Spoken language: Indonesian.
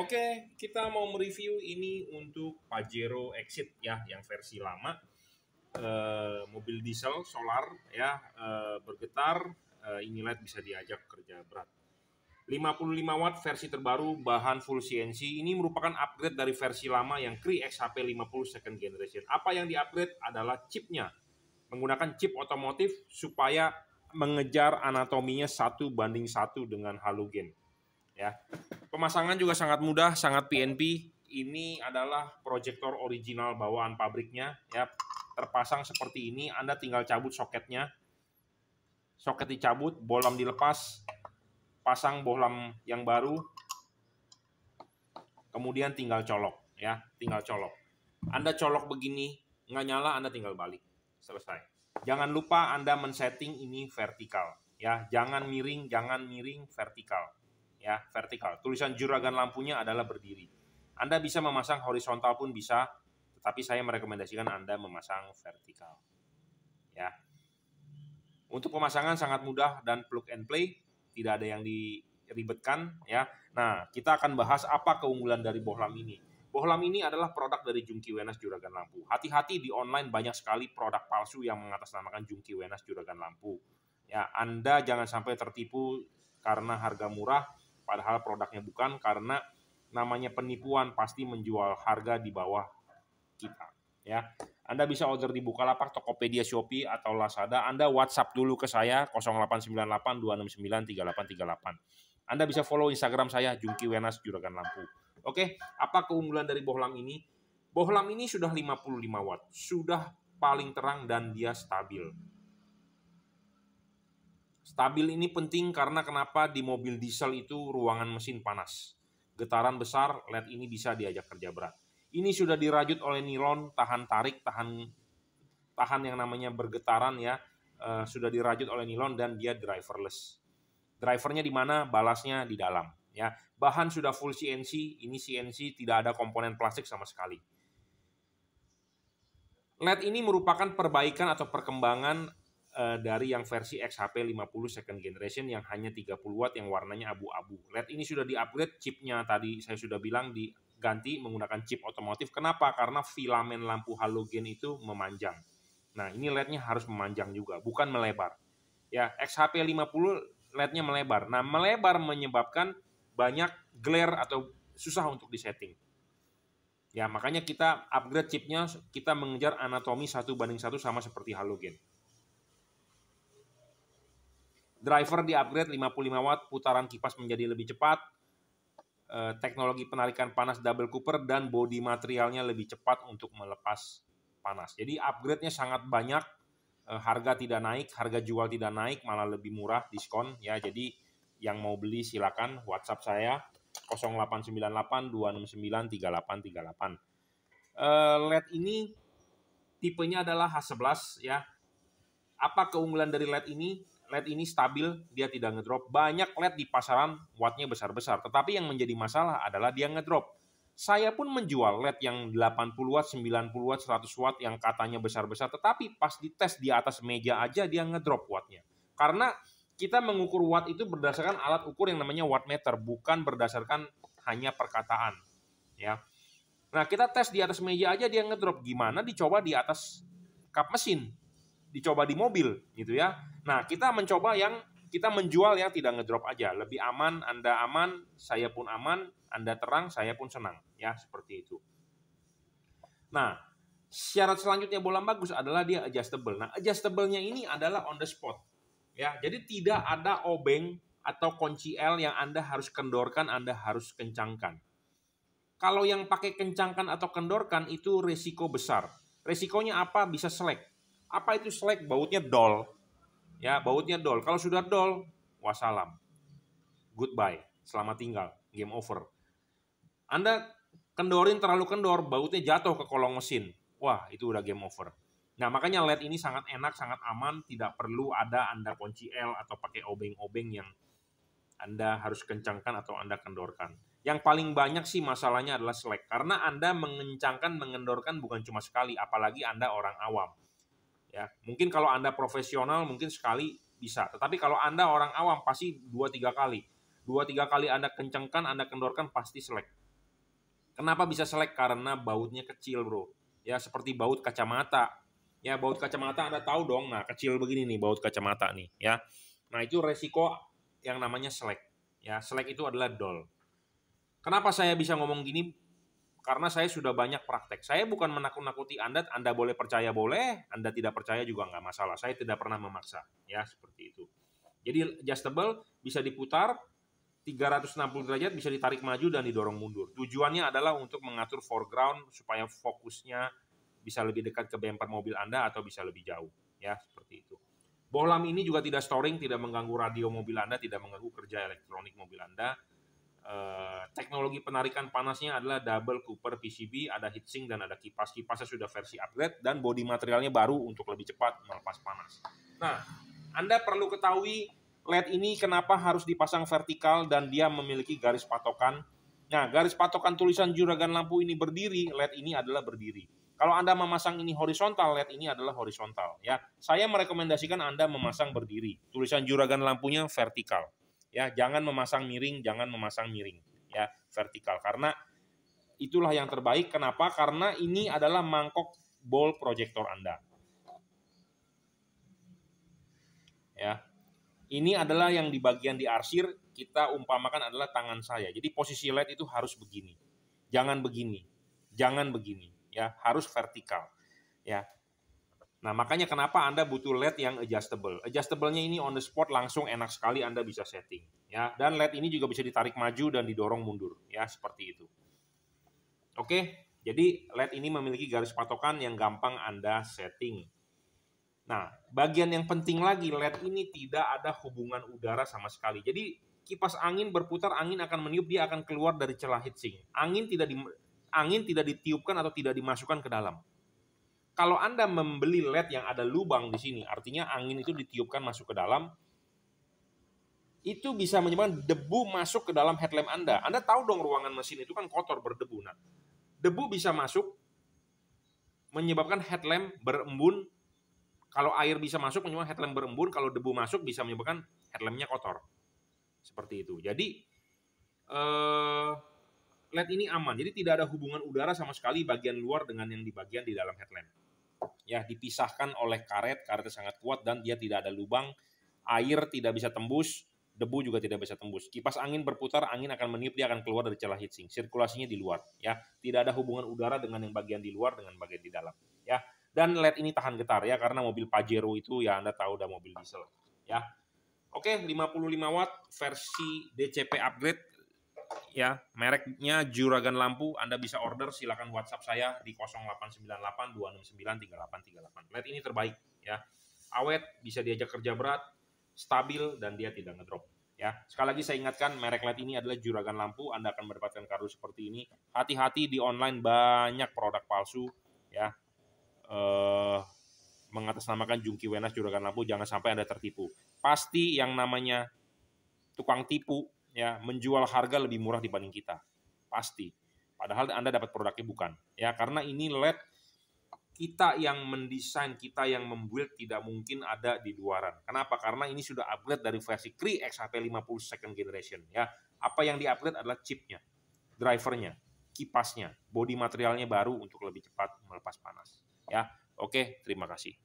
Oke, kita mau mereview ini untuk Pajero Exit ya, yang versi lama. Uh, mobil diesel solar ya, uh, bergetar, uh, eh, Inlight bisa diajak kerja berat. 55 watt versi terbaru bahan full CNC ini merupakan upgrade dari versi lama yang Cree XHP 50 second generation. Apa yang diupgrade adalah chipnya. Menggunakan chip otomotif supaya mengejar anatominya satu banding satu dengan halogen ya. Pemasangan juga sangat mudah, sangat PNP. Ini adalah proyektor original bawaan pabriknya ya. Terpasang seperti ini, Anda tinggal cabut soketnya. Soket dicabut, bolam dilepas, pasang bolam yang baru. Kemudian tinggal colok ya, tinggal colok. Anda colok begini, nggak nyala Anda tinggal balik. Selesai. Jangan lupa Anda men-setting ini vertikal ya, jangan miring, jangan miring vertikal ya vertikal. Tulisan juragan lampunya adalah berdiri. Anda bisa memasang horizontal pun bisa, tetapi saya merekomendasikan Anda memasang vertikal. Ya. Untuk pemasangan sangat mudah dan plug and play, tidak ada yang diribetkan ya. Nah, kita akan bahas apa keunggulan dari bohlam ini. Bohlam ini adalah produk dari Jungki Wenas Juragan Lampu. Hati-hati di online banyak sekali produk palsu yang mengatasnamakan Jungki Wenas Juragan Lampu. Ya, Anda jangan sampai tertipu karena harga murah padahal produknya bukan karena namanya penipuan pasti menjual harga di bawah kita ya. Anda bisa order di Bukalapak, Tokopedia, Shopee atau Lazada. Anda WhatsApp dulu ke saya 0898 269 Anda bisa follow Instagram saya Jungki Wenas Juragan Lampu. Oke, apa keunggulan dari bohlam ini? Bohlam ini sudah 55 watt, sudah paling terang dan dia stabil. Stabil ini penting karena kenapa di mobil diesel itu ruangan mesin panas. Getaran besar, LED ini bisa diajak kerja berat. Ini sudah dirajut oleh nilon, tahan tarik, tahan tahan yang namanya bergetaran ya, eh, sudah dirajut oleh nilon dan dia driverless. Drivernya di mana? Balasnya di dalam ya. Bahan sudah full CNC, ini CNC tidak ada komponen plastik sama sekali. LED ini merupakan perbaikan atau perkembangan Eh, dari yang versi XHP 50 second generation yang hanya 30 watt yang warnanya abu-abu. LED ini sudah di-upgrade chipnya tadi saya sudah bilang diganti menggunakan chip otomotif. Kenapa? Karena filamen lampu halogen itu memanjang. Nah, ini LED-nya harus memanjang juga, bukan melebar. Ya, XHP 50 LED-nya melebar. Nah, melebar menyebabkan banyak glare atau susah untuk disetting. Ya, makanya kita upgrade chipnya, kita mengejar anatomi satu banding satu sama seperti halogen driver di upgrade 55 watt, putaran kipas menjadi lebih cepat, eh, teknologi penarikan panas double cooper dan body materialnya lebih cepat untuk melepas panas. Jadi upgrade-nya sangat banyak, eh, harga tidak naik, harga jual tidak naik, malah lebih murah diskon ya. Jadi yang mau beli silakan WhatsApp saya 0898 269 eh, LED ini tipenya adalah H11 ya. Apa keunggulan dari LED ini? LED ini stabil, dia tidak ngedrop. Banyak LED di pasaran wattnya besar-besar, tetapi yang menjadi masalah adalah dia ngedrop. Saya pun menjual LED yang 80 watt, 90 watt, 100 watt yang katanya besar-besar, tetapi pas dites di atas meja aja dia ngedrop wattnya. Karena kita mengukur watt itu berdasarkan alat ukur yang namanya watt wattmeter, bukan berdasarkan hanya perkataan. Ya. Nah, kita tes di atas meja aja dia ngedrop. Gimana dicoba di atas kap mesin? dicoba di mobil gitu ya. Nah, kita mencoba yang kita menjual ya tidak ngedrop aja, lebih aman, Anda aman, saya pun aman, Anda terang, saya pun senang, ya, seperti itu. Nah, syarat selanjutnya bola bagus adalah dia adjustable. Nah, adjustable-nya ini adalah on the spot. Ya, jadi tidak ada obeng atau kunci L yang Anda harus kendorkan, Anda harus kencangkan. Kalau yang pakai kencangkan atau kendorkan itu resiko besar. Resikonya apa? Bisa selek apa itu selek? Bautnya dol. Ya, bautnya dol. Kalau sudah dol, wassalam. Goodbye. Selamat tinggal. Game over. Anda kendorin terlalu kendor, bautnya jatuh ke kolong mesin. Wah, itu udah game over. Nah, makanya LED ini sangat enak, sangat aman, tidak perlu ada Anda kunci L atau pakai obeng-obeng yang Anda harus kencangkan atau Anda kendorkan. Yang paling banyak sih masalahnya adalah selek, karena Anda mengencangkan, mengendorkan bukan cuma sekali, apalagi Anda orang awam ya mungkin kalau anda profesional mungkin sekali bisa tetapi kalau anda orang awam pasti dua tiga kali dua tiga kali anda kencangkan anda kendorkan pasti selek kenapa bisa selek karena bautnya kecil bro ya seperti baut kacamata ya baut kacamata anda tahu dong nah kecil begini nih baut kacamata nih ya nah itu resiko yang namanya selek ya selek itu adalah dol kenapa saya bisa ngomong gini karena saya sudah banyak praktek. Saya bukan menakut-nakuti Anda, Anda boleh percaya boleh, Anda tidak percaya juga nggak masalah. Saya tidak pernah memaksa, ya seperti itu. Jadi adjustable bisa diputar 360 derajat bisa ditarik maju dan didorong mundur. Tujuannya adalah untuk mengatur foreground supaya fokusnya bisa lebih dekat ke bumper mobil Anda atau bisa lebih jauh, ya seperti itu. Bohlam ini juga tidak storing, tidak mengganggu radio mobil Anda, tidak mengganggu kerja elektronik mobil Anda Eh, teknologi penarikan panasnya adalah double Cooper PCB, ada heatsink dan ada kipas. Kipasnya sudah versi upgrade dan body materialnya baru untuk lebih cepat melepas panas. Nah, Anda perlu ketahui LED ini kenapa harus dipasang vertikal dan dia memiliki garis patokan. Nah, garis patokan tulisan juragan lampu ini berdiri, LED ini adalah berdiri. Kalau Anda memasang ini horizontal, LED ini adalah horizontal. Ya, saya merekomendasikan Anda memasang berdiri. Tulisan juragan lampunya vertikal ya jangan memasang miring jangan memasang miring ya vertikal karena itulah yang terbaik kenapa karena ini adalah mangkok ball proyektor Anda ya ini adalah yang di bagian di arsir kita umpamakan adalah tangan saya jadi posisi led itu harus begini jangan begini jangan begini ya harus vertikal ya Nah, makanya kenapa Anda butuh LED yang adjustable. Adjustable-nya ini on the spot langsung enak sekali Anda bisa setting, ya. Dan LED ini juga bisa ditarik maju dan didorong mundur, ya, seperti itu. Oke, jadi LED ini memiliki garis patokan yang gampang Anda setting. Nah, bagian yang penting lagi LED ini tidak ada hubungan udara sama sekali. Jadi kipas angin berputar, angin akan meniup, dia akan keluar dari celah heatsink. Angin tidak di, angin tidak ditiupkan atau tidak dimasukkan ke dalam kalau Anda membeli LED yang ada lubang di sini, artinya angin itu ditiupkan masuk ke dalam, itu bisa menyebabkan debu masuk ke dalam headlamp Anda. Anda tahu dong ruangan mesin itu kan kotor berdebu. Nah, debu bisa masuk menyebabkan headlamp berembun. Kalau air bisa masuk menyebabkan headlamp berembun, kalau debu masuk bisa menyebabkan headlampnya kotor. Seperti itu. Jadi eh, LED ini aman. Jadi tidak ada hubungan udara sama sekali bagian luar dengan yang di bagian di dalam headlamp ya dipisahkan oleh karet, karetnya sangat kuat dan dia tidak ada lubang, air tidak bisa tembus, debu juga tidak bisa tembus. Kipas angin berputar, angin akan meniup dia akan keluar dari celah heatsink. Sirkulasinya di luar, ya. Tidak ada hubungan udara dengan yang bagian di luar dengan bagian di dalam, ya. Dan LED ini tahan getar ya karena mobil Pajero itu ya Anda tahu udah mobil diesel, ya. Oke, 55 watt versi DCP upgrade ya mereknya Juragan Lampu Anda bisa order silakan WhatsApp saya di 0898 LED ini terbaik ya awet bisa diajak kerja berat stabil dan dia tidak ngedrop ya sekali lagi saya ingatkan merek LED ini adalah Juragan Lampu Anda akan mendapatkan kardus seperti ini hati-hati di online banyak produk palsu ya eh, mengatasnamakan Jungki Wenas Juragan Lampu jangan sampai Anda tertipu pasti yang namanya tukang tipu ya menjual harga lebih murah dibanding kita. Pasti. Padahal Anda dapat produknya bukan. Ya, karena ini LED kita yang mendesain, kita yang membuild tidak mungkin ada di luaran. Kenapa? Karena ini sudah upgrade dari versi Cree XHP50 second generation ya. Apa yang di adalah chipnya, drivernya, kipasnya, body materialnya baru untuk lebih cepat melepas panas. Ya, oke, terima kasih.